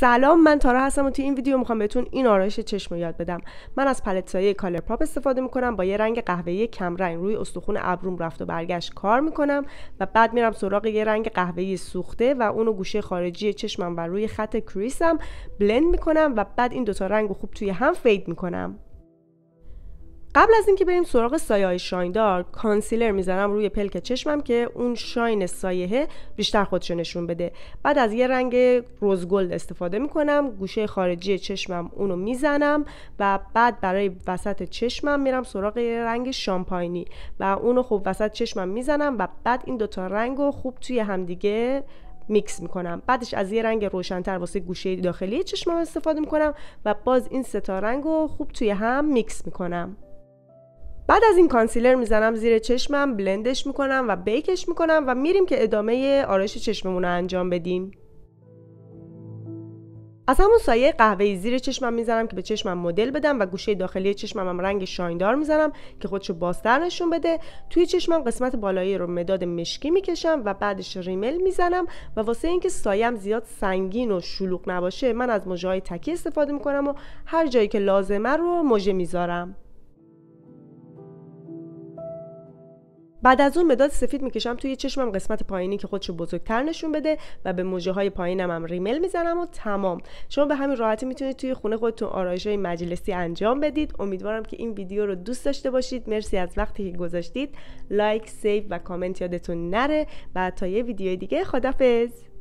سلام من تارا هستم و تو این ویدیو میخوام بهتون این آرایش چشم رو یاد بدم من از پلت سایه کالر پاپ استفاده میکنم با یه رنگ قهوه‌ای کم رنگ روی استخون ابروم رفت و برگشت کار میکنم و بعد میرم سراغ یه رنگ قهوه‌ای سوخته و اونو گوشه خارجی چشمم و روی خط کریسم بلند میکنم و بعد این دوتا رنگ رو خوب توی هم فید میکنم قبل از اینکه بریم سراغ سایه های شایندار کانسیلر میزنم روی پلک چشمم که اون شاین سایه بیشتر خودشو نشون بده بعد از یه رنگ رزگلد استفاده میکنم گوشه خارجی چشمم اونو میزنم و بعد برای وسط چشمم میرم سراغ یه رنگ شامپاینی و اونو خوب وسط چشمم میزنم و بعد این دوتا رنگ رو خوب توی همدیگه میکس میکنم بعدش از یه رنگ روشنتر واسه گوشه داخلی چشمم استفاده میکنم و باز این سه رنگ رو خوب توی هم میکس میکنم بعد از این کانسیلر میزنم زیر چشمم بلندش میکنم و بیکش میکنم و میریم که ادامه آرایش چشممون رو انجام بدیم از همون سایه قهوه زیر چشمم میزنم که به چشمم مدل بدم و گوشه داخلی چشمم هم رنگ شایندار میزنم که خودشو بازتر نشون بده توی چشمم قسمت بالایی رو مداد مشکی میکشم و بعدش ریمل میزنم و واسه اینکه سایم زیاد سنگین و شلوغ نباشه من از های تکی استفاده میکنم و هر جایی که لازمه رو مژه میذارم بعد از اون مداد سفید میکشم توی چشمم قسمت پایینی که خودشو بزرگتر نشون بده و به موجه های پایینم هم ریمل میزنم و تمام شما به همین راحتی میتونید توی خونه خودتون آرایش های مجلسی انجام بدید امیدوارم که این ویدیو رو دوست داشته باشید مرسی از وقتی که گذاشتید لایک سیو و کامنت یادتون نره و تا یه ویدیو دیگه خدافظ